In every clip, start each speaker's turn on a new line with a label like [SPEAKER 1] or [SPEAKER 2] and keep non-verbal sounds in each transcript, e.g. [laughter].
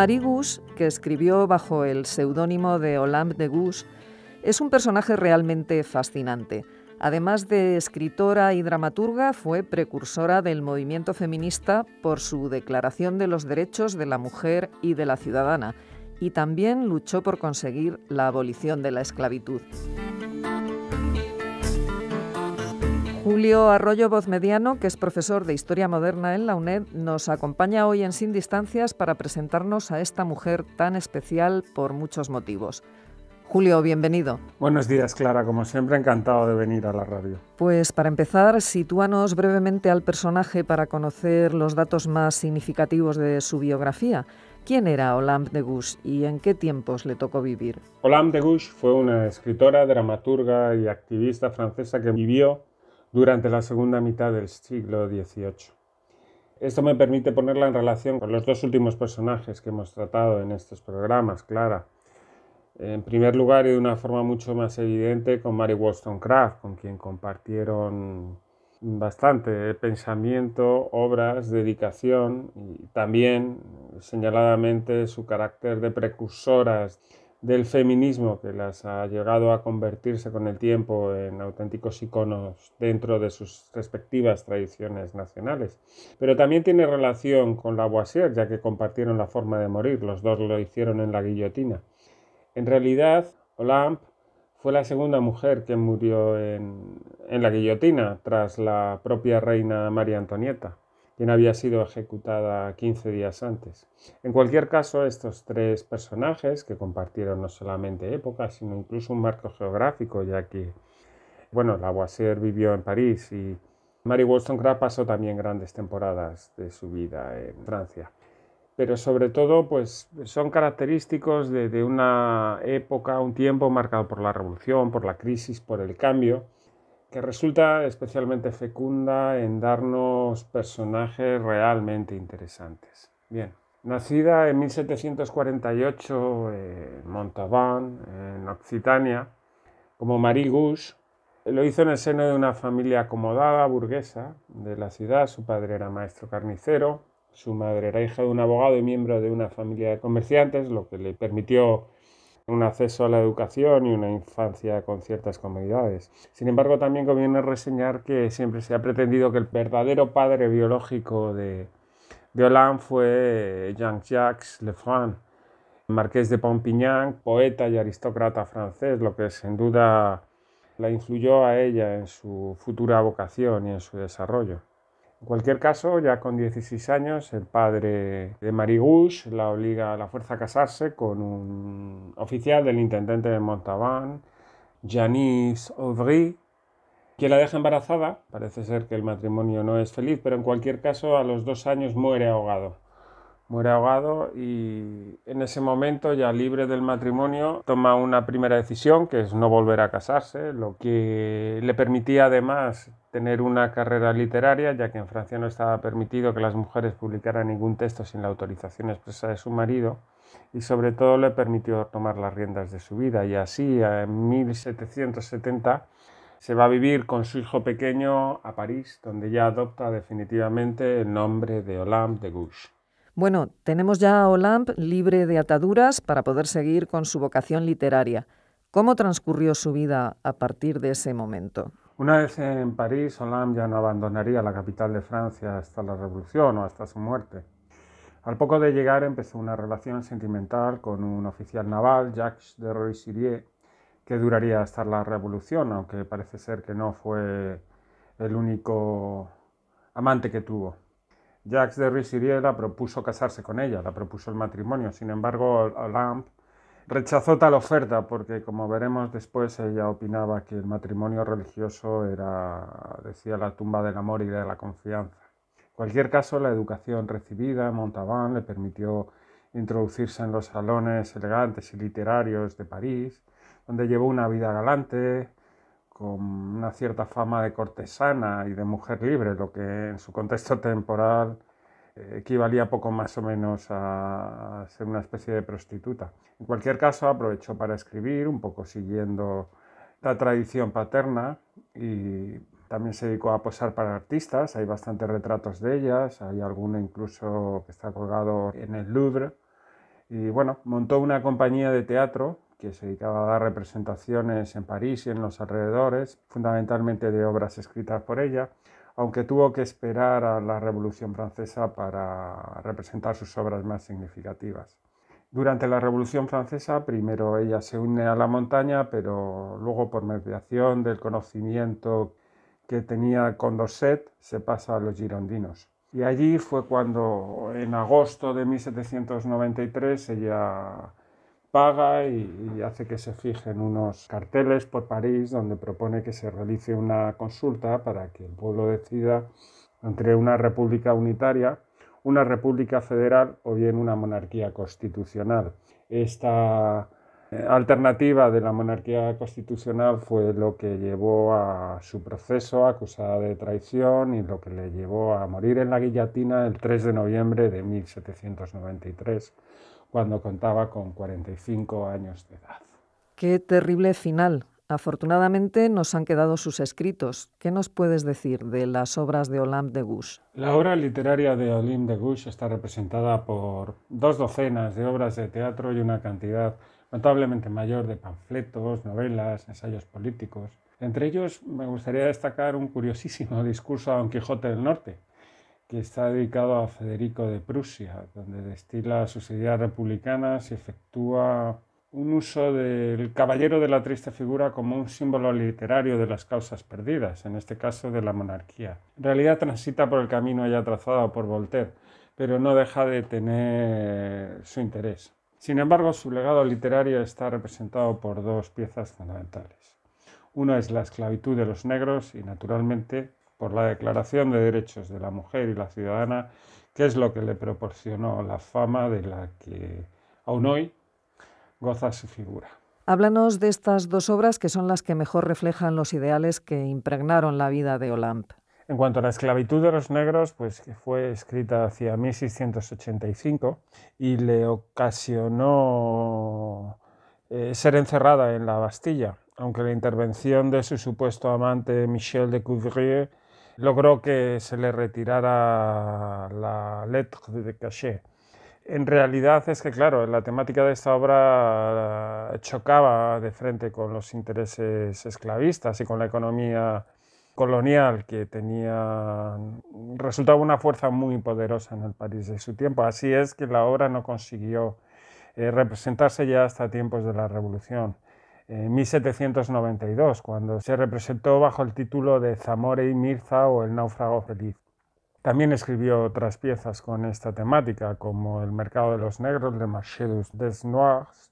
[SPEAKER 1] Marie Gus, que escribió bajo el seudónimo de Olam de Gus, es un personaje realmente fascinante. Además de escritora y dramaturga, fue precursora del movimiento feminista por su Declaración de los Derechos de la Mujer y de la Ciudadana, y también luchó por conseguir la abolición de la esclavitud. Julio Arroyo mediano que es profesor de Historia Moderna en la UNED, nos acompaña hoy en Sin Distancias para presentarnos a esta mujer tan especial por muchos motivos. Julio, bienvenido. Buenos días, Clara. Como siempre, encantado de venir a la radio. Pues para empezar, sitúanos brevemente al personaje para conocer los datos más significativos de su biografía. ¿Quién era Olam de Gouche y en qué tiempos le tocó vivir?
[SPEAKER 2] Olam de Gouche fue una escritora, dramaturga y activista francesa que vivió durante la segunda mitad del siglo XVIII. Esto me permite ponerla en relación con los dos últimos personajes que hemos tratado en estos programas, Clara. En primer lugar, y de una forma mucho más evidente, con Mary Wollstonecraft, con quien compartieron bastante pensamiento, obras, dedicación y también señaladamente su carácter de precursoras del feminismo que las ha llegado a convertirse con el tiempo en auténticos iconos dentro de sus respectivas tradiciones nacionales. Pero también tiene relación con la Lavoisier, ya que compartieron la forma de morir, los dos lo hicieron en la guillotina. En realidad, Olamp fue la segunda mujer que murió en la guillotina, tras la propia reina María Antonieta quien había sido ejecutada 15 días antes. En cualquier caso, estos tres personajes, que compartieron no solamente época, sino incluso un marco geográfico, ya que, bueno, Lavoisier vivió en París y Mary Wollstonecraft pasó también grandes temporadas de su vida en Francia. Pero sobre todo, pues son característicos de una época, un tiempo marcado por la revolución, por la crisis, por el cambio, que resulta especialmente fecunda en darnos personajes realmente interesantes. Bien, nacida en 1748 en Montauban, en Occitania, como Marie Gouche, lo hizo en el seno de una familia acomodada burguesa de la ciudad. Su padre era maestro carnicero, su madre era hija de un abogado y miembro de una familia de comerciantes, lo que le permitió un acceso a la educación y una infancia con ciertas comodidades. Sin embargo, también conviene reseñar que siempre se ha pretendido que el verdadero padre biológico de, de Hollande fue Jean-Jacques Lefranc, marqués de Pompignan, poeta y aristócrata francés, lo que sin duda la influyó a ella en su futura vocación y en su desarrollo. En cualquier caso, ya con 16 años, el padre de marigus la obliga a la fuerza a casarse con un oficial del intendente de Montauban, Janice Aubry, que la deja embarazada. Parece ser que el matrimonio no es feliz, pero en cualquier caso, a los dos años muere ahogado muere ahogado y en ese momento, ya libre del matrimonio, toma una primera decisión que es no volver a casarse, lo que le permitía además tener una carrera literaria, ya que en Francia no estaba permitido que las mujeres publicaran ningún texto sin la autorización expresa de su marido, y sobre todo le permitió tomar las riendas de su vida. Y así, en 1770, se va a vivir con su hijo pequeño a París, donde ya adopta definitivamente el nombre de Olympe de Gouges.
[SPEAKER 1] Bueno, tenemos ya a Olympe libre de ataduras para poder seguir con su vocación literaria. ¿Cómo transcurrió su vida a partir de ese momento? Una vez en París, Hollande
[SPEAKER 2] ya no abandonaría la capital de Francia hasta la Revolución o hasta su muerte. Al poco de llegar empezó una relación sentimental con un oficial naval, Jacques de Roissirier, que duraría hasta la Revolución, aunque parece ser que no fue el único amante que tuvo. Jacques de Roissirier la propuso casarse con ella, la propuso el matrimonio. Sin embargo, Hollande Rechazó tal oferta porque, como veremos después, ella opinaba que el matrimonio religioso era, decía, la tumba del amor y de la confianza. En cualquier caso, la educación recibida en Montauban le permitió introducirse en los salones elegantes y literarios de París, donde llevó una vida galante, con una cierta fama de cortesana y de mujer libre, lo que en su contexto temporal equivalía poco más o menos a ser una especie de prostituta. En cualquier caso, aprovechó para escribir, un poco siguiendo la tradición paterna y también se dedicó a posar para artistas, hay bastantes retratos de ellas, hay alguno incluso que está colgado en el Louvre. Y bueno, montó una compañía de teatro que se dedicaba a dar representaciones en París y en los alrededores, fundamentalmente de obras escritas por ella aunque tuvo que esperar a la Revolución Francesa para representar sus obras más significativas. Durante la Revolución Francesa, primero ella se une a la montaña, pero luego por mediación del conocimiento que tenía con Dorset, se pasa a los girondinos. Y allí fue cuando, en agosto de 1793, ella paga y, hace que se fijen unos carteles por París donde propone que se realice una consulta para que el pueblo decida entre una república unitaria, una república federal o bien una monarquía constitucional. Esta eh, alternativa de la monarquía constitucional fue lo que llevó a su proceso acusada de traición y lo que le llevó a morir en la guillotina el 3 de noviembre de 1793 cuando contaba con 45 años de edad.
[SPEAKER 1] Qué terrible final. Afortunadamente nos han quedado sus escritos. ¿Qué nos puedes decir de las obras de Olympe de Gouges?
[SPEAKER 2] La obra literaria de Olympe de Gouges está representada por dos docenas de obras de teatro y una cantidad notablemente mayor de panfletos, novelas, ensayos políticos. Entre ellos me gustaría destacar un curiosísimo [laughs] discurso a Don Quijote del Norte, que está dedicado a Federico de Prusia, donde destila sus ideas republicanas y efectúa un uso del caballero de la triste figura como un símbolo literario de las causas perdidas, en este caso de la monarquía. En realidad transita por el camino ya trazado por Voltaire, pero no deja de tener su interés. Sin embargo, su legado literario está representado por dos piezas fundamentales. Una es la esclavitud de los negros y, naturalmente, por la Declaración de Derechos de la Mujer y la Ciudadana, que es lo que le proporcionó la fama de la que aún hoy goza su figura.
[SPEAKER 1] Háblanos de estas dos obras que son las que mejor reflejan los ideales que impregnaron la vida de Olamp.
[SPEAKER 2] En cuanto a la esclavitud de los negros, pues que fue escrita hacia 1685 y le ocasionó eh, ser encerrada en la Bastilla, aunque la intervención de su supuesto amante Michel de Couvrier logró que se le retirara la lettre de cachet. En realidad es que, claro, la temática de esta obra eh, chocaba de frente con los intereses esclavistas y con la economía colonial que tenía, resultaba una fuerza muy poderosa en el París de su tiempo. Así es que la obra no consiguió eh, representarse ya hasta tiempos de la Revolución. Eh, en 1792, cuando se representó bajo el título de Zamore y Mirza o El náufrago feliz. También escribió otras piezas con esta temática, como El mercado de los negros, de marché des noirs,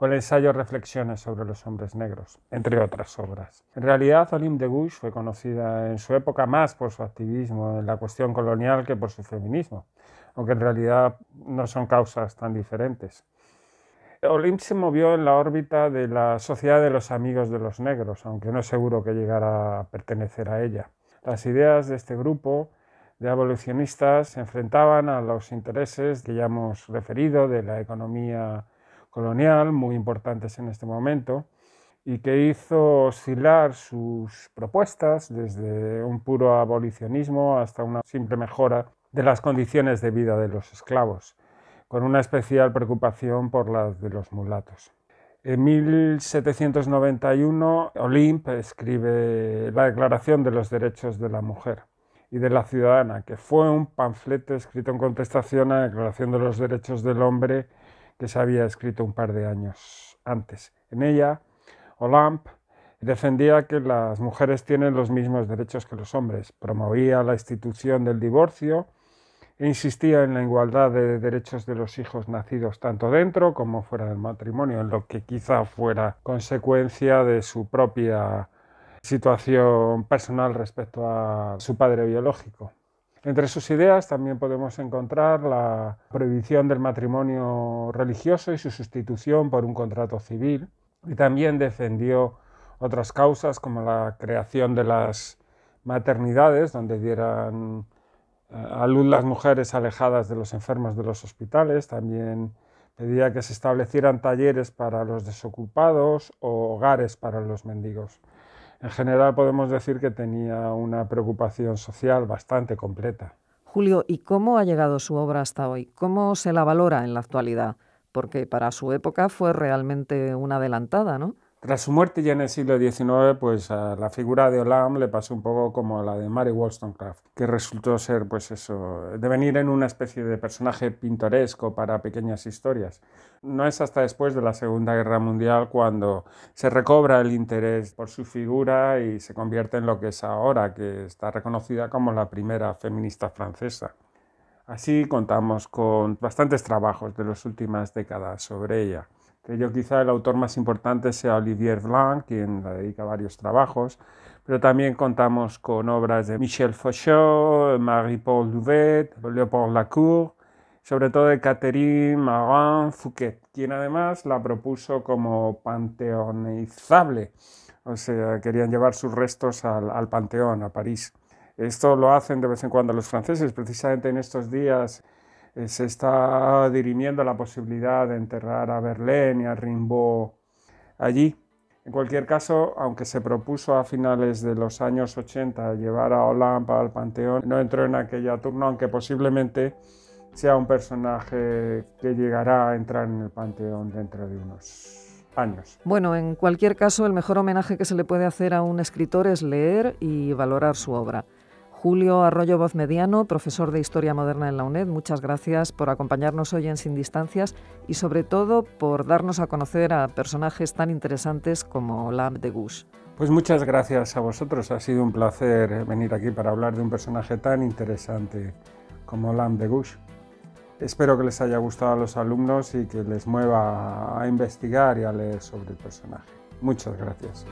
[SPEAKER 2] o el ensayo Reflexiones sobre los hombres negros, entre otras obras. En realidad, Olympe de Gouges fue conocida en su época más por su activismo en la cuestión colonial que por su feminismo, aunque en realidad no son causas tan diferentes. Olimp se movió en la órbita de la Sociedad de los Amigos de los Negros, aunque no es seguro que llegara a pertenecer a ella. Las ideas de este grupo de abolicionistas se enfrentaban a los intereses que ya hemos referido de la economía colonial, muy importantes en este momento, y que hizo oscilar sus propuestas desde un puro abolicionismo hasta una simple mejora de las condiciones de vida de los esclavos con una especial preocupación por las de los mulatos. En 1791, Olympe escribe la Declaración de los Derechos de la Mujer y de la Ciudadana, que fue un panfleto escrito en contestación a la Declaración de los Derechos del Hombre que se había escrito un par de años antes. En ella, Olympe defendía que las mujeres tienen los mismos derechos que los hombres, promovía la institución del divorcio, insistía en la igualdad de derechos de los hijos nacidos tanto dentro como fuera del matrimonio, en lo que quizá fuera consecuencia de su propia situación personal respecto a su padre biológico. Entre sus ideas también podemos encontrar la prohibición del matrimonio religioso y su sustitución por un contrato civil, y también defendió otras causas como la creación de las maternidades donde dieran a luz las mujeres alejadas de los enfermos de los hospitales, también pedía que se establecieran talleres para los desocupados o hogares para los mendigos. En general podemos decir que tenía una preocupación social bastante completa.
[SPEAKER 1] Julio, ¿y cómo ha llegado su obra hasta hoy? ¿Cómo se la valora en la actualidad? Porque para su época fue realmente una adelantada, ¿no?
[SPEAKER 2] Tras su muerte ya en el siglo XIX, pues a la figura de Olam le pasó un poco como a la de Mary Wollstonecraft, que resultó ser, pues eso, devenir en una especie de personaje pintoresco para pequeñas historias. No es hasta después de la Segunda Guerra Mundial cuando se recobra el interés por su figura y se convierte en lo que es ahora, que está reconocida como la primera feminista francesa. Así contamos con bastantes trabajos de las últimas décadas sobre ella quizá el autor más importante sea Olivier Blanc, quien la dedica a varios trabajos, pero también contamos con obras de Michel Fauchot, Marie-Paul Louvet, Leopold Lacour, sobre todo de Catherine Marin Fouquet, quien además la propuso como panteonizable, o sea, querían llevar sus restos al, al panteón, a París. Esto lo hacen de vez en cuando los franceses, precisamente en estos días eh, se está dirimiendo la posibilidad de enterrar a Berlín y a Rimbaud allí. En cualquier caso, aunque se propuso a finales de los años 80 llevar a Hollande al Panteón, no entró en aquella turno, aunque posiblemente sea un personaje que llegará a entrar en el Panteón dentro de unos años.
[SPEAKER 1] Bueno, en cualquier caso, el mejor homenaje que se le puede hacer a un escritor es leer y valorar su obra. Julio Arroyo Voz Mediano, profesor de Historia Moderna en la UNED, muchas gracias por acompañarnos hoy en Sin Distancias y sobre todo por darnos a conocer a personajes tan interesantes como Lamb de Gouche.
[SPEAKER 2] Pues muchas gracias a vosotros, ha sido un placer venir aquí para hablar de un personaje tan interesante como Lamb de Gouche. Espero que les haya gustado a los alumnos y que les mueva a investigar y a leer sobre el personaje. Muchas gracias.